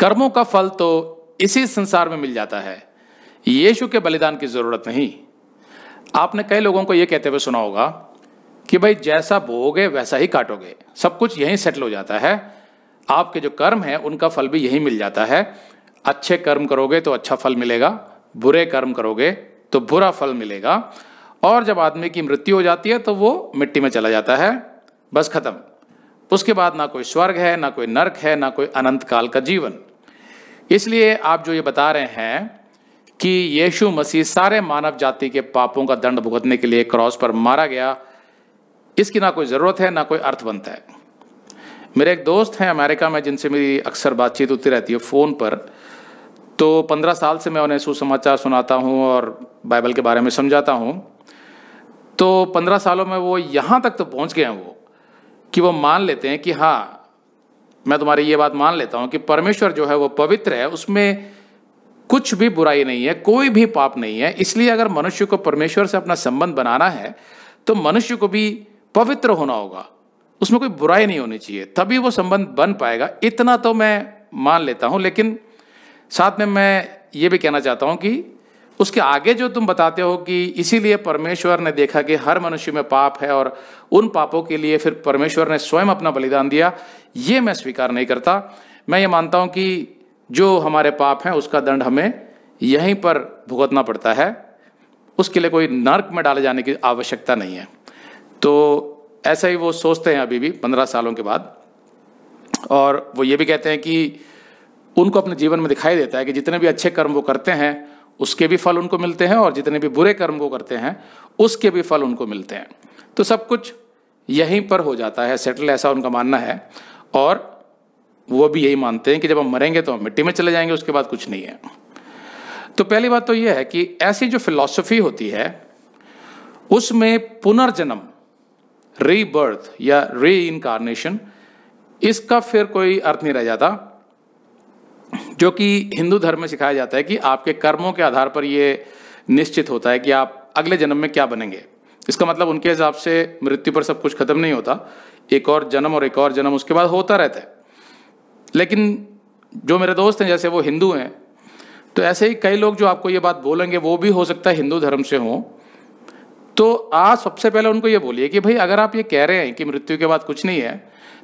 कर्मों का फल तो इसी संसार में मिल जाता है यीशु के बलिदान की ज़रूरत नहीं आपने कई लोगों को यह कहते हुए सुना होगा कि भाई जैसा बोगे वैसा ही काटोगे सब कुछ यहीं सेटल हो जाता है आपके जो कर्म है उनका फल भी यहीं मिल जाता है अच्छे कर्म करोगे तो अच्छा फल मिलेगा बुरे कर्म करोगे तो बुरा फल मिलेगा और जब आदमी की मृत्यु हो जाती है तो वो मिट्टी में चला जाता है बस खत्म उसके बाद ना कोई स्वर्ग है ना कोई नर्क है ना कोई अनंत काल का जीवन इसलिए आप जो ये बता रहे हैं कि यीशु मसीह सारे मानव जाति के पापों का दंड भुगतने के लिए क्रॉस पर मारा गया इसकी ना कोई ज़रूरत है ना कोई अर्थ बनता है मेरे एक दोस्त हैं अमेरिका में जिनसे मेरी अक्सर बातचीत होती रहती है फ़ोन पर तो पंद्रह साल से मैं उन्हें सुसमाचार सुनाता हूँ और बाइबल के बारे में समझाता हूँ तो पंद्रह सालों में वो यहाँ तक तो पहुँच गए हैं वो कि वो मान लेते हैं कि हाँ मैं तुम्हारी ये बात मान लेता हूँ कि परमेश्वर जो है वो पवित्र है उसमें कुछ भी बुराई नहीं है कोई भी पाप नहीं है इसलिए अगर मनुष्य को परमेश्वर से अपना संबंध बनाना है तो मनुष्य को भी पवित्र होना होगा उसमें कोई बुराई नहीं होनी चाहिए तभी वो संबंध बन पाएगा इतना तो मैं मान लेता हूँ लेकिन साथ में मैं ये भी कहना चाहता हूँ कि उसके आगे जो तुम बताते हो कि इसीलिए परमेश्वर ने देखा कि हर मनुष्य में पाप है और उन पापों के लिए फिर परमेश्वर ने स्वयं अपना बलिदान दिया ये मैं स्वीकार नहीं करता मैं ये मानता हूँ कि जो हमारे पाप हैं उसका दंड हमें यहीं पर भुगतना पड़ता है उसके लिए कोई नर्क में डाले जाने की आवश्यकता नहीं है तो ऐसा ही वो सोचते हैं अभी भी पंद्रह सालों के बाद और वो ये भी कहते हैं कि उनको अपने जीवन में दिखाई देता है कि जितने भी अच्छे कर्म वो करते हैं उसके भी फल उनको मिलते हैं और जितने भी बुरे कर्म वो करते हैं उसके भी फल उनको मिलते हैं तो सब कुछ यहीं पर हो जाता है सेटल ऐसा उनका मानना है और वो भी यही मानते हैं कि जब हम मरेंगे तो हम मिट्टी में चले जाएंगे उसके बाद कुछ नहीं है तो पहली बात तो यह है कि ऐसी जो फिलॉसफी होती है उसमें पुनर्जन्म रीबर्थ या री इनकारनेशन इसका फिर कोई अर्थ नहीं रह जाता जो कि हिंदू धर्म में सिखाया जाता है कि आपके कर्मों के आधार पर ये निश्चित होता है कि आप अगले जन्म में क्या बनेंगे इसका मतलब उनके हिसाब से मृत्यु पर सब कुछ खत्म नहीं होता एक और जन्म और एक और जन्म उसके बाद होता रहता है लेकिन जो मेरे दोस्त हैं जैसे वो हिंदू हैं तो ऐसे ही कई लोग जो आपको ये बात बोलेंगे वो भी हो सकता है हिंदू धर्म से हों तो आज सबसे पहले उनको ये बोलिए कि भाई अगर आप ये कह रहे हैं कि मृत्यु के बाद कुछ नहीं है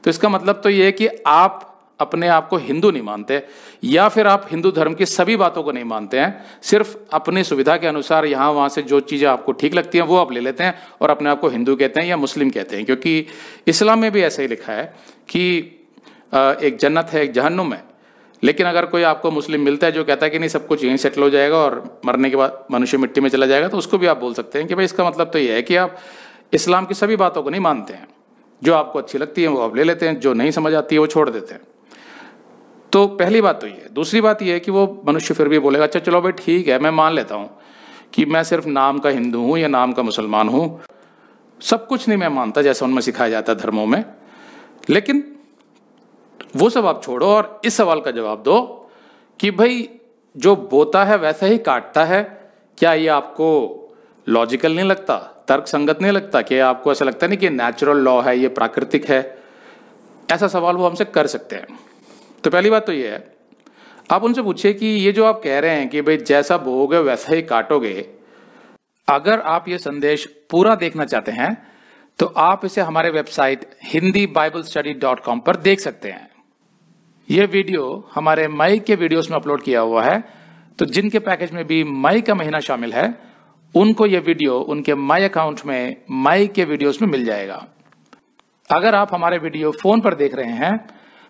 तो इसका मतलब तो ये है कि आप अपने आप को हिंदू नहीं मानते या फिर आप हिंदू धर्म की सभी बातों को नहीं मानते हैं सिर्फ अपनी सुविधा के अनुसार यहाँ वहाँ से जो चीज़ें आपको ठीक लगती हैं वो आप ले लेते हैं और अपने आप को हिंदू कहते हैं या मुस्लिम कहते हैं क्योंकि इस्लाम में भी ऐसा ही लिखा है कि एक जन्नत है एक जहन्नुम है लेकिन अगर कोई आपको मुस्लिम मिलता है जो कहता है कि नहीं सब कुछ यहीं सेटल हो जाएगा और मरने के बाद मनुष्य मिट्टी में चला जाएगा तो उसको भी आप बोल सकते हैं कि भाई इसका मतलब तो ये है कि आप इस्लाम की सभी बातों को नहीं मानते हैं जो आपको अच्छी लगती है वो आप ले लेते हैं जो नहीं समझ आती है वो छोड़ देते हैं तो पहली बात तो ये दूसरी बात ये है कि वो मनुष्य फिर भी बोलेगा अच्छा चलो भाई ठीक है मैं मान लेता हूँ कि मैं सिर्फ नाम का हिंदू हूँ या नाम का मुसलमान हूँ सब कुछ नहीं मैं मानता जैसा उनमें सिखाया जाता धर्मों में लेकिन वो सब आप छोड़ो और इस सवाल का जवाब दो कि भाई जो बोता है वैसा ही काटता है क्या ये आपको लॉजिकल नहीं लगता तर्क संगत नहीं लगता कि आपको ऐसा लगता नहीं कि नेचुरल लॉ है ये प्राकृतिक है ऐसा सवाल वो हमसे कर सकते हैं तो पहली बात तो ये है आप उनसे पूछिए कि ये जो आप कह रहे हैं कि भाई जैसा बोगे वैसा ही काटोगे अगर आप ये संदेश पूरा देखना चाहते हैं तो आप इसे हमारे website Hindi bible study dot com पर देख सकते हैं यह वीडियो हमारे मई के वीडियोस में अपलोड किया हुआ है तो जिनके पैकेज में भी मई का महीना शामिल है उनको यह वीडियो उनके माई अकाउंट में माई के वीडियोस में मिल जाएगा अगर आप हमारे वीडियो फोन पर देख रहे हैं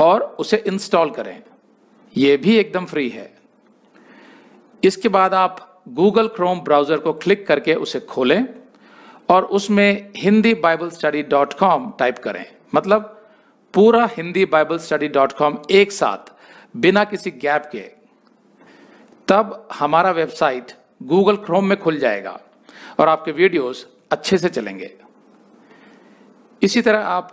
और उसे इंस्टॉल करें यह भी एकदम फ्री है इसके बाद आप गूगल क्रोम ब्राउजर को क्लिक करके उसे खोलें और उसमें Hindi bible study dot com type करें मतलब पूरा Hindi bible study dot com एक साथ बिना किसी गैप के तब हमारा वेबसाइट गूगल क्रोम में खुल जाएगा और आपके वीडियोस अच्छे से चलेंगे इसी तरह आप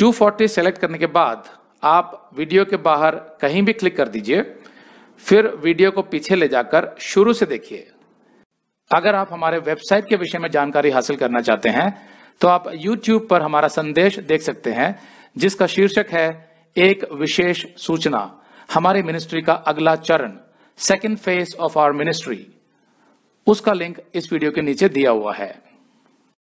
240 सेलेक्ट करने के बाद आप वीडियो के बाहर कहीं भी क्लिक कर दीजिए फिर वीडियो को पीछे ले जाकर शुरू से देखिए अगर आप हमारे वेबसाइट के विषय में जानकारी हासिल करना चाहते हैं तो आप YouTube पर हमारा संदेश देख सकते हैं जिसका शीर्षक है एक विशेष सूचना हमारे मिनिस्ट्री का अगला चरण second phase of our ministry उसका लिंक इस वीडियो के नीचे दिया हुआ है